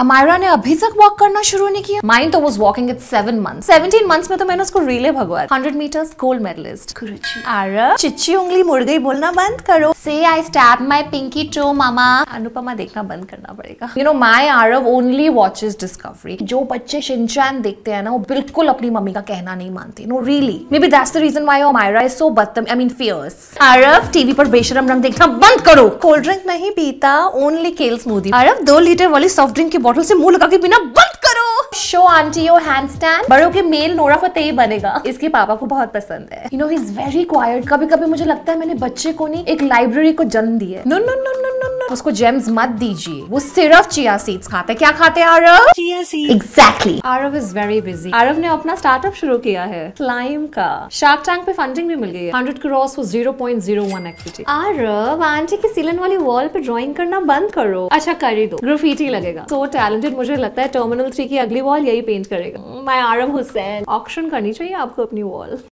अमायरा ने अभी तक वॉक करना शुरू नहीं किया माइंड तो was walking it seven month seventeen months में तो मैंने उसको रिले भगवाया हंड्रेड मीटर्स गोल्ड मेडलिस्ट चिच्ची उंगली मुड़ गई बोलना बंद करो से I stub my pinky toe मामा अनुपमा देखना बंद करना पड़ेगा you know my Aarav only watches Discovery जो बच्चे शिनचैन देखते हैं ना वो बिल्कुल अपनी मम्मी का कहना नहीं मानते no really may be that's the reason why oh Myra is so बदतम I mean fierce Aarav TV पर बेशरम रंग देखना बंद करो कोल्ड ड्रिंक नहीं पीता ओनली केल स्मूदी आरव दो लीटर वाली सॉफ्ट ड्रिंक की बॉटल से मुंह लगा के पीना बंद करो show aunty your handstand बड़ों के मेल नोरा फतेह बनेगा इसके पापा को बहुत पसंद है you know is very quiet कभी कभी मुझे लगता है मैंने बच्चे को नहीं एक लाइब्रेरी को जन्म दिया नो नो नो उसको जेम्स मत दीजिए वो सिर्फ चिया सीड्स खाते क्या खाते हैं Aarav chia seeds exactly Aarav is very busy Aarav ने अपना स्टार्टअप शुरू किया है स्लाइम का शार्क टैंक पे फंडिंग भी मिल गई है hundred cross four zero point zero one activity Aarav aunty की सीलन वाली वॉल पे ड्रॉइंग करना बंद करो अच्छा कर ही दो ग्राफिटी लगेगा सो so, टैलेंटेड मुझे लगता है टर्मिनल थ्री की अगली वॉल यही पेंट करेगा मैं आरव हुसैन ऑप्शन करनी चाहिए आपको अपनी वॉल